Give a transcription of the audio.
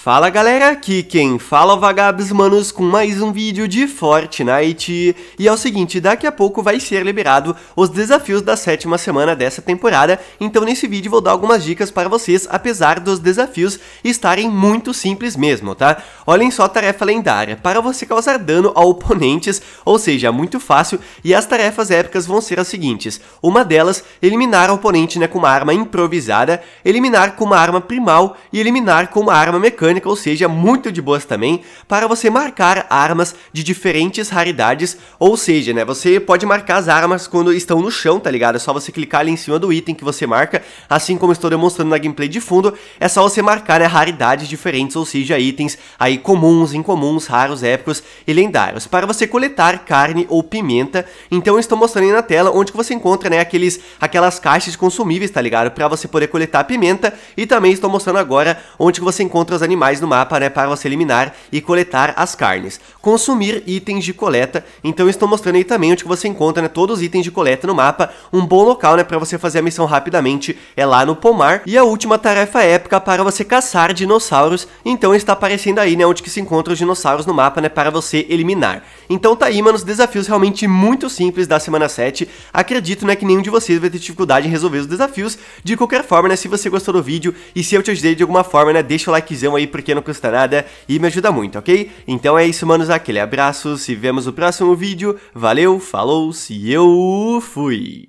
Fala galera, aqui quem fala é Vagabs Manos com mais um vídeo de Fortnite. E é o seguinte, daqui a pouco vai ser liberado os desafios da sétima semana dessa temporada, então nesse vídeo vou dar algumas dicas para vocês, apesar dos desafios estarem muito simples mesmo, tá? Olhem só a tarefa lendária, para você causar dano a oponentes, ou seja, muito fácil, e as tarefas épicas vão ser as seguintes. Uma delas, eliminar o oponente né, com uma arma improvisada, eliminar com uma arma primal e eliminar com uma arma mecânica ou seja, muito de boas também, para você marcar armas de diferentes raridades, ou seja, né, você pode marcar as armas quando estão no chão, tá ligado? É só você clicar ali em cima do item que você marca, assim como estou demonstrando na gameplay de fundo, é só você marcar né, raridades diferentes, ou seja, itens aí comuns, incomuns, raros, épicos e lendários, para você coletar carne ou pimenta, então eu estou mostrando aí na tela onde que você encontra né, aqueles, aquelas caixas consumíveis, tá ligado? Para você poder coletar pimenta e também estou mostrando agora onde que você encontra os animais animais no mapa, né, para você eliminar e coletar as carnes. Consumir itens de coleta, então estou mostrando aí também onde que você encontra, né, todos os itens de coleta no mapa, um bom local, né, para você fazer a missão rapidamente é lá no pomar. E a última tarefa épica para você caçar dinossauros, então está aparecendo aí, né, onde que se encontram os dinossauros no mapa, né, para você eliminar. Então tá aí, mano, os desafios realmente muito simples da semana 7. Acredito, né, que nenhum de vocês vai ter dificuldade em resolver os desafios. De qualquer forma, né, se você gostou do vídeo e se eu te ajudei de alguma forma, né, deixa o likezão aí porque não custa nada e me ajuda muito, ok? Então é isso, manos, aquele abraço, se vemos no próximo vídeo. Valeu, falou, se eu fui!